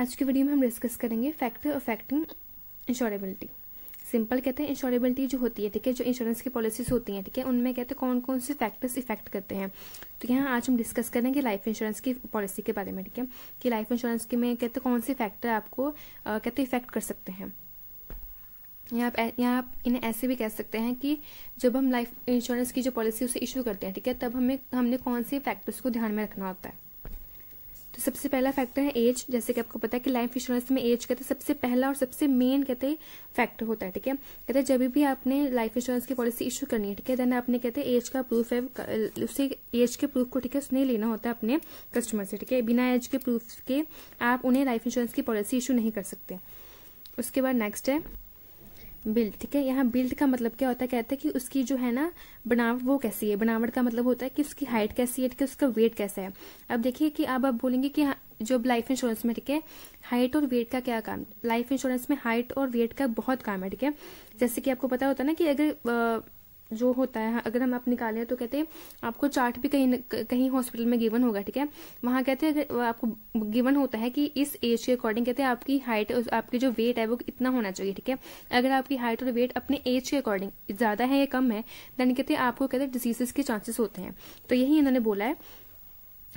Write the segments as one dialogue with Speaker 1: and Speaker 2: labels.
Speaker 1: आज की वीडियो में हम डिस्कस करेंगे फैक्टर अफेक्टिंग इंश्योरेबिलिटी सिंपल कहते हैं इंश्योरेबिलिटी जो होती है ठीक है जो इंश्योरेंस की पॉलिसीज होती हैं ठीक है उनमें कहते हैं कौन कौन से फैक्टर्स इफेक्ट करते हैं तो यहाँ आज हम डिस्कस करेंगे लाइफ इंश्योरेंस की पॉलिसी के बारे में ठीक है कि लाइफ इंश्योरेंस के में कहते कौन से फैक्टर आपको कहते इफेक्ट कर सकते हैं यहाँ आप यहाँ आप इन्हें ऐसे भी कह सकते हैं कि जब हम लाइफ इंश्योरेंस की जो पॉलिसी उसे इशू करते हैं ठीक है तब हमें हमने कौन से फैक्टर्स को ध्यान में रखना होता है तो सबसे पहला फैक्टर है एज जैसे कि आपको पता है कि लाइफ इंश्योरेंस में एज कहते हैं सबसे पहला और सबसे मेन कहते हैं फैक्टर होता है ठीक है कहते हैं जब भी आपने लाइफ इंश्योरेंस की पॉलिसी इश्यू करनी है ठीक है देन आपने कहते हैं एज का प्रूफ है उसे एज के प्रूफ को ठीक है उसने लेना होता है अपने कस्टमर से ठीक है बिना एज के प्रूफ के आप उन्हें लाइफ इंश्योरेंस की पॉलिसी इशू नहीं कर सकते उसके बाद नेक्स्ट है बिल्ड ठीक है यहाँ बिल्ड का मतलब क्या होता है कहते हैं कि उसकी जो है ना बनावट वो कैसी है बनावट का मतलब होता है कि उसकी हाइट कैसी है उसका वेट कैसा है अब देखिए कि अब आप बोलेंगे कि जो लाइफ इंश्योरेंस में ठीक है हाइट और वेट का क्या काम लाइफ इंश्योरेंस में हाइट और वेट का बहुत काम है ठीक है जैसे कि आपको पता होता है ना कि अगर जो होता है हाँ, अगर हम आप हैं तो कहते हैं आपको चार्ट भी कहीं कहीं हॉस्पिटल में गिवन होगा ठीक है वहां कहते हैं आपको गिवन होता है कि इस एज के अकॉर्डिंग कहते हैं आपकी हाइट आपकी जो वेट है वो इतना होना चाहिए ठीक है अगर आपकी हाइट और वेट अपने एज के अकॉर्डिंग ज्यादा है या कम है देन कहते हैं आपको कहते हैं डिसीजेस के चांसेस होते हैं तो यही इन्होंने बोला है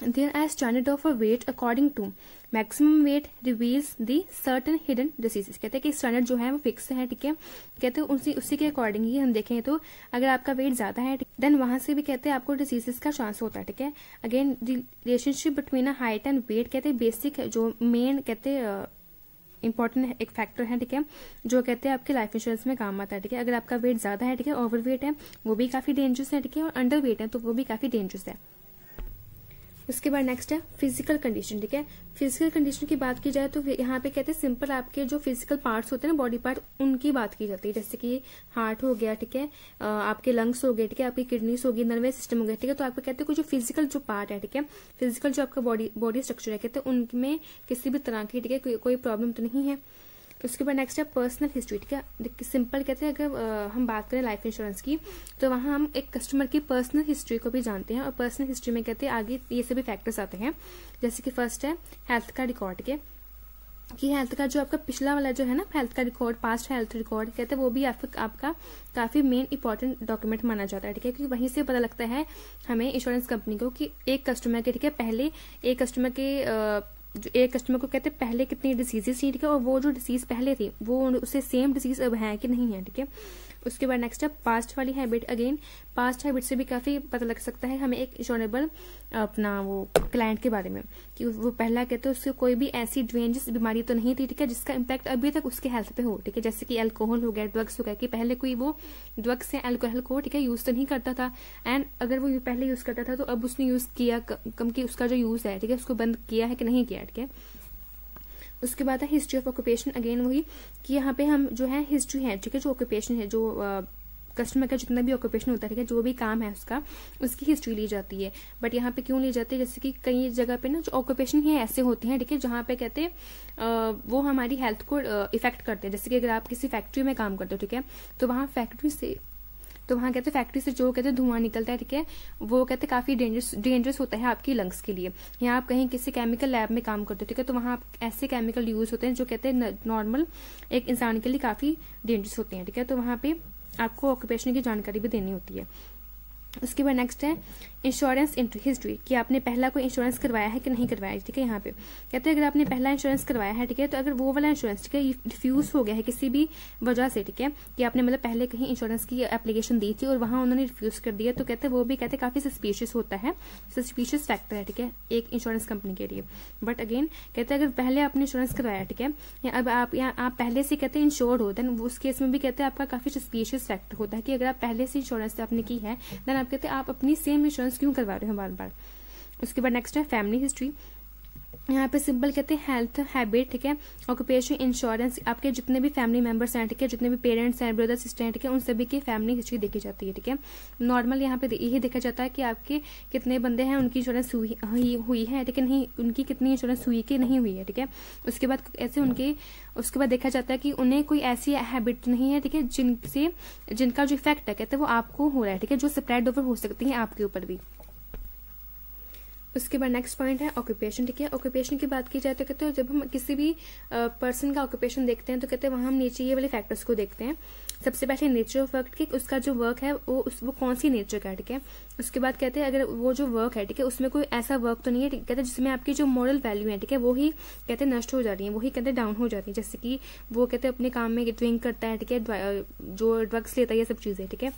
Speaker 1: There as standard of a weight according to maximum weight reveals the certain hidden diseases कहते हैं कि स्टैंडर्ड जो है वो फिक्स है ठीक है कहते हैं उसी उसी के अकॉर्डिंग ही हम देखें तो अगर आपका वेट ज्यादा है देन वहां से भी कहते हैं आपको डिसीजेस का चांस होता है ठीक है again relationship between a height and weight कहते हैं बेसिक जो मेन कहते हैं uh, एक फैक्टर है ठीक है जो कहते हैं आपके लाइफ इंश्योरेंस में काम आता है ठीक है अगर आपका वेट ज्यादा है ठीक है ओवर वेट है वो भी काफी डेंजरस है ठीक है और अंडर वेट है तो वो भी काफी डेंजरस है उसके बाद नेक्स्ट है फिजिकल कंडीशन ठीक है फिजिकल कंडीशन की बात की जाए तो यहाँ पे कहते हैं सिंपल आपके जो फिजिकल पार्ट्स होते हैं ना बॉडी पार्ट उनकी बात की जाती है जैसे कि हार्ट हो गया ठीक है आपके लंग्स हो गए ठीक है आपकी किडनीस होगी नर्वस सिस्टम हो गया ठीक है तो आपको कहते हैं कुछ जो फिजिकल जो पार्ट है ठीक है फिजिकल जो आपका बॉडी बॉडी स्ट्रक्चर है कहते हैं उनमें किसी भी तरह की ठीक है कोई प्रॉब्लम तो नहीं है उसके बाद नेक्स्ट है पर्सनल हिस्ट्री ठीक है सिंपल कहते हैं अगर हम बात करें लाइफ इंश्योरेंस की तो वहाँ हम एक कस्टमर की पर्सनल हिस्ट्री को भी जानते हैं और पर्सनल हिस्ट्री में कहते हैं आगे ये सभी फैक्टर्स आते हैं जैसे कि फर्स्ट है हेल्थ का रिकॉर्ड के कि हेल्थ का जो आपका पिछला वाला जो है ना हेल्थ का रिकॉर्ड पास्ट हेल्थ रिकॉर्ड कहते हैं वो भी आप, आपका काफी मेन इंपॉर्टेंट डॉक्यूमेंट माना जाता है ठीक है क्योंकि वहीं से पता लगता है हमें इंश्योरेंस कंपनी को कि एक कस्टमर के ठीक है पहले एक कस्टमर के जो एक कस्टमर को कहते हैं पहले कितनी डिसीजेस थी ठीक है और वो जो डिसीज पहले थी वो उसे सेम डिसीज अब है कि नहीं है ठीक है उसके बाद नेक्स्ट है पास्ट वाली हैबिट अगेन पास्ट हैबिट से भी काफी पता लग सकता है हमें एक इशोनेबल अपना वो क्लाइंट के बारे में कि वो पहला कहते हैं उसको कोई भी ऐसी ड्रेंजिस बीमारी तो नहीं थी ठीक है जिसका इम्पैक्ट अभी तक उसके हेल्थ पे हो ठीक है जैसे कि अल्कोहल हो गया ड्रग्स हो गया कि पहले कोई वो ड्रग्स या एल्कोहल को ठीक है यूज तो नहीं करता था एंड अगर वो पहले यूज करता था तो अब उसने यूज किया कम की उसका जो यूज है ठीक है उसको बंद किया है कि नहीं किया बैठ के उसके बाद है हिस्ट्री ऑफ ऑक्यूपेशन अगेन वही कि यहाँ पे हम जो है हिस्ट्री है ठीक है जो ऑक्यूपेशन है जो कस्टमर का जितना भी ऑक्यूपेशन होता है ठीक है जो भी काम है उसका उसकी हिस्ट्री ली जाती है बट यहाँ पे क्यों ली जाती है जैसे कि कई जगह पे ना जो ऑक्यूपेशन ही ऐसे होते हैं ठीक है जहाँ पे कहते हैं वो हमारी हेल्थ को इफेक्ट करते हैं जैसे कि अगर आप किसी फैक्ट्री में काम करते हो ठीक है तो वहाँ फैक्ट्री से तो वहां कहते हैं फैक्ट्री से जो कहते हैं धुआं निकलता है ठीक है वो कहते हैं काफी डेंजरस डेंजरस होता है आपकी लंग्स के लिए यहाँ आप कहीं किसी केमिकल लैब में काम करते हो ठीक है तो वहां आप ऐसे केमिकल यूज होते हैं जो कहते हैं नॉर्मल एक इंसान के लिए काफी डेंजरस होते हैं ठीक है तो वहां पे आपको ऑक्यूपेशन की जानकारी भी देनी होती है उसके बाद नेक्स्ट है इंश्योरेंस हिस्ट्री कि आपने पहला कोई इंश्योरेंस करवाया है कि नहीं करवाया ठीक है यहाँ पे कहते हैं अगर आपने पहला इंश्योरेंस करवाया है ठीक है तो अगर वो वाला इंश्योरेंस ठीक है रिफ्यूज हो गया है किसी भी वजह से ठीक है कि आपने मतलब पहले कहीं इंश्योरेंस की एप्लीकेशन दी थी और वहां उन्होंने रिफ्यूज कर दिया तो कहते हैं वो भी कहते हैं काफी सस्पिशियस होता है सस्पिशियस फैक्टर है ठीक है एक इंश्योरेंस कंपनी के लिए बट अगेन कहते हैं अगर पहले आपने इंश्योरेंस करवाया ठीक है या अब आप या आप पहले से कहते हैं इंश्योर्ड हो देन उस केस में भी कहते हैं आपका काफी सस्पिशियस फैक्टर होता है कि अगर आप पहले से इंश्योरेंस आपने की है देन आप कहते हैं आप अपनी सेम इंश्योरेंस क्यों करवा रहे हो बार बार उसके बाद नेक्स्ट है फैमिली हिस्ट्री यहाँ पे सिंपल कहते हैं हेल्थ हैबिट ठीक है ऑक्यूपेशन इंश्योरेंस आपके जितने भी फैमिली मेंबर्स हैं ठीक है जितने भी पेरेंट्स हैं ब्रदर सिस्टर हैं ठीक है उन सभी की फैमिली हिस्ट्री देखी जाती है ठीक है नॉर्मल यहाँ पे यही देखा जाता है कि आपके कितने बंदे हैं उनकी इंश्योरेंस हुई, हुई, है ठीक है नहीं उनकी कितनी इंश्योरेंस हुई कि नहीं हुई है ठीक है उसके बाद ऐसे उनकी उसके बाद देखा जाता है कि उन्हें कोई ऐसी हैबिट नहीं है ठीक है जिनसे जिनका जो इफेक्ट है कहते हैं वो आपको हो रहा है ठीक है जो स्प्रेड ओवर हो सकती है आपके ऊपर भी उसके बाद नेक्स्ट पॉइंट है ऑक्यूपेशन ठीक है ऑक्यूपेशन की बात की जाए तो कहते हैं जब हम किसी भी पर्सन का ऑक्यूपेशन देखते हैं तो कहते हैं वहां हम नीचे ये वाले फैक्टर्स को देखते हैं सबसे पहले नेचर ऑफ वर्क ठीक है उसका जो वर्क है वो उस वो कौन सी नेचर का है ठीक है उसके बाद कहते हैं अगर वो जो वर्क है ठीक है उसमें कोई ऐसा वर्क तो नहीं है कहते हैं जिसमें आपकी जो मॉरल वैल्यू है ठीक है वो ही कहते हैं नष्ट हो जा रही है वो ही कहते हैं डाउन हो जाती है जैसे कि वो कहते हैं अपने काम में ड्रिंक करता है ठीक है जो ड्रग्स लेता है ये सब चीजें ठीक है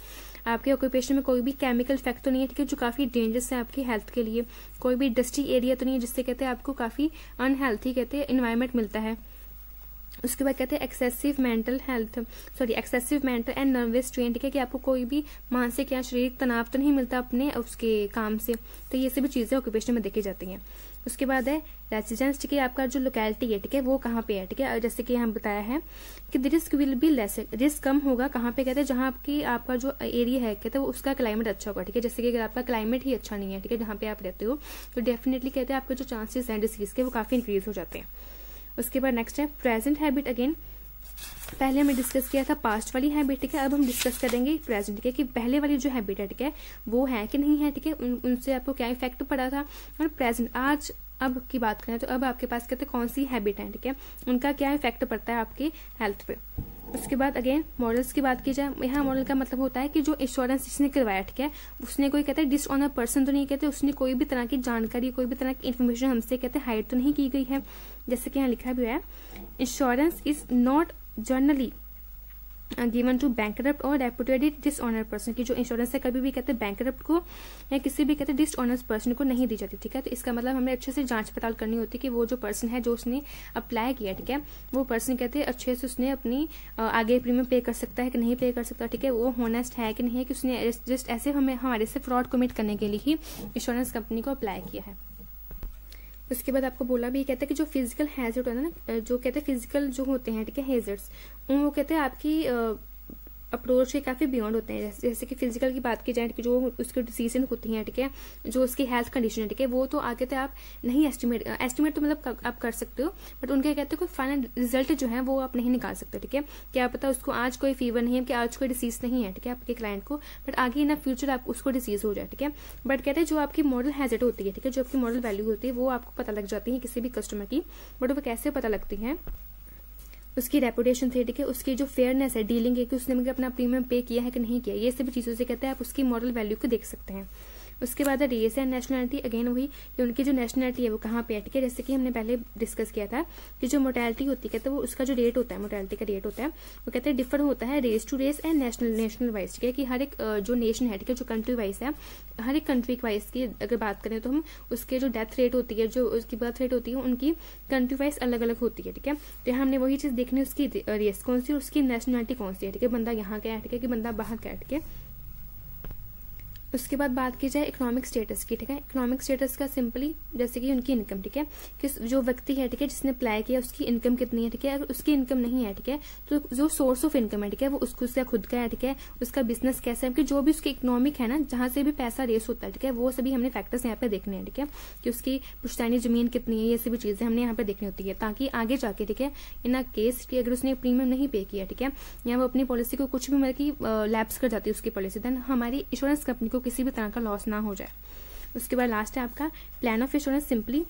Speaker 1: आपके ऑक्यूपेशन में कोई भी केमिकल इफेक्ट तो नहीं है ठीक है जो काफ़ी डेंजरस है आपकी हेल्थ के लिए कोई भी डस्टी एरिया तो नहीं है जिससे कहते हैं आपको काफ़ी अनहेल्थी कहते हैं इन्वायरमेंट मिलता है उसके बाद कहते हैं excessive mental health sorry excessive mental and nervous strain ठीक है कि आपको कोई भी मानसिक या शारीरिक तनाव तो नहीं मिलता अपने उसके काम से तो ये सभी चीज़ें ऑक्यूपेशन में देखी जाती हैं उसके बाद है रेसिडेंस ठीक है आपका जो लोकेलिटी है ठीक है वो कहाँ पे है ठीक है जैसे कि हम बताया है कि risk will be less risk कम होगा कहाँ पे कहते हैं जहाँ आपकी आपका जो एरिया है कहते हैं उसका क्लाइमेट अच्छा होगा ठीक है जैसे कि अगर आपका क्लाइमेट ही अच्छा नहीं है ठीक है जहाँ पे आप रहते हो तो डेफिनेटली कहते हैं आपके जो चांसेस हैं डिसीज के वो काफी इंक्रीज हो जाते हैं उसके बाद नेक्स्ट है प्रेजेंट हैबिट अगेन पहले हमने डिस्कस किया था पास्ट वाली हैबिट ठीक है अब हम डिस्कस करेंगे प्रेजेंट के कि पहले वाली जो हैबिट है ठीक है वो है कि नहीं है ठीक है उन, उनसे आपको क्या इफेक्ट पड़ा था और प्रेजेंट आज अब की बात करें तो अब आपके पास कहते कौन सी हैबिट है ठीक है उनका क्या इफेक्ट पड़ता है आपकी हेल्थ पे उसके बाद अगेन मॉडल्स की बात की जाए यहाँ मॉडल का मतलब होता है कि जो इंश्योरेंस जिसने करवाया ठीक है उसने कोई कहता है डिसऑनर पर्सन तो नहीं कहते उसने कोई भी तरह की जानकारी कोई भी तरह की इन्फॉर्मेशन हमसे कहते हाइड तो नहीं की गई है जैसे कि यहाँ लिखा भी है insurance is not generally given to bank और रेपुटेड डिसऑनर पर्सन की जो इंश्योरेंस है कभी भी कहते हैं बैंक को या किसी भी कहते हैं डिसऑनर पर्सन को नहीं दी जाती ठीक है तो इसका मतलब हमें अच्छे से जांच पड़ताल करनी होती है कि वो जो पर्सन है जो उसने अप्लाई किया ठीक है वो पर्सन कहते हैं अच्छे से उसने अपनी uh, आगे प्रीमियम पे कर सकता है कि नहीं पे कर सकता ठीक है वो होनेस्ट है कि नहीं है कि उसने जस्ट ऐसे हमें हमारे से फ्रॉड कमिट करने के लिए ही इंश्योरेंस कंपनी को अप्लाई किया है उसके बाद आपको बोला भी कहता है कि जो फिजिकल हैजर्ड होता है ना जो कहते हैं फिजिकल जो होते हैं ठीक है हेजर्ड्स वो कहते हैं आपकी अप्रोच के काफ़ी बियॉन्ड होते हैं जैसे कि फिजिकल की बात की जाए कि जो उसकी डिसीजन होती हैं ठीक है जो उसकी हेल्थ कंडीशन है ठीक है वो तो आगे तक तो आप नहीं एस्टिमेट एस्टिमेट तो मतलब आप कर सकते हो बट उनके कहते हो कि फाइनल रिजल्ट जो है वो आप नहीं निकाल सकते ठीक है क्या पता उसको आज कोई फीवर नहीं है कि आज कोई डिसीज नहीं है ठीक है आपके क्लाइंट को बट आगे इन फ्यूचर आप उसको डिसीज हो जाए ठीक है बट कहते हैं जो आपकी मॉडल हैजेट होती है ठीक है जो आपकी मॉडल वैल्यू होती है वो आपको पता लग जाती है किसी भी कस्टमर की बट वो कैसे पता लगती है उसकी रेपुटेशन ठीक है उसकी जो फेयरनेस है डीलिंग है कि उसने मुझे अपना प्रीमियम पे किया है कि नहीं किया ये सभी चीज़ों से कहते हैं आप उसकी मॉरल वैल्यू को देख सकते हैं उसके बाद है रेस एंड नेशनैलिटी अगेन वही कि उनकी जो नेशनलिटी है वो कहाँ पे अटके जैसे कि हमने पहले डिस्कस किया था कि जो मोटेलिटी होती है कहते वो उसका जो रेट होता है मोटेलिटी का रेट होता है वो कहते हैं डिफर होता है race to race and national national wise ठीक है कि हर एक जो नेशन है ठीक है जो कंट्री वाइज है हर एक कंट्री वाइज की अगर बात करें तो हम उसके जो डेथ रेट होती है जो उसकी बर्थ रेट होती है उनकी कंट्री वाइज अलग अलग होती है ठीक है तो हमने वही चीज देखनी उसकी रेस कौन सी उसकी नेशनलिटी कौन सी है ठीक है बंदा यहाँ का है ठीक है कि बंदा बाहर का है ठीक है उसके बाद बात की जाए इकोनॉमिक स्टेटस की ठीक है इकोनॉमिक स्टेटस का सिंपली जैसे कि उनकी इनकम ठीक है कि जो व्यक्ति है ठीक है जिसने अप्लाई किया उसकी इनकम कितनी है ठीक है अगर उसकी इनकम नहीं है ठीक है तो जो सोर्स ऑफ इनकम है ठीक है वो उसको उसका खुद का है ठीक है उसका बिजनेस कैसा है कि जो भी उसके इकोनॉमिक है ना जहां से भी पैसा रेस होता है ठीक है वो सभी हमने फैक्टर्स यहाँ पे देखने हैं ठीक है कि उसकी पुश्तैनी जमीन कितनी है ये सभी चीजें हमने यहाँ पे देखनी होती है ताकि आगे जाके ठीक है इन केस की अगर उसने प्रीमियम नहीं पे किया ठीक है या वो अपनी पॉलिसी को कुछ भी मतलब की लैप्स कर जाती है उसकी पॉलिसी देन हमारी इंश्योरेंस कंपनी को किसी भी तरह का लॉस ना हो जाए उसके बाद लास्ट है आपका प्लान ऑफ इंश्योरेंस सिंपली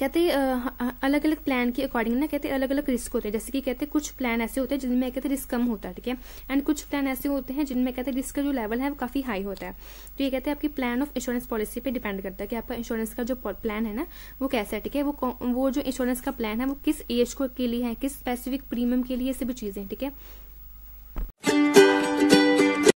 Speaker 1: कहते हैं अलग अलग प्लान के अकॉर्डिंग ना कहते हैं अलग अलग रिस्क होते हैं जैसे कि कहते हैं कुछ प्लान ऐसे होते हैं जिनमें कहते हैं रिस्क कम होता है ठीक है एंड कुछ प्लान ऐसे होते हैं जिनमें कहते हैं रिस्क का जो लेवल है वो काफी हाई होता है तो ये कहते हैं आपकी प्लान ऑफ इंश्योरेंस पॉलिसी पे डिपेंड करता है कि आपका इंश्योरेंस का जो प्लान है ना वो कैसा है ठीक है वो वो जो इंश्योरेंस का प्लान है वो किस एज के लिए है किस स्पेसिफिक प्रीमियम के लिए सभी चीजें ठीक है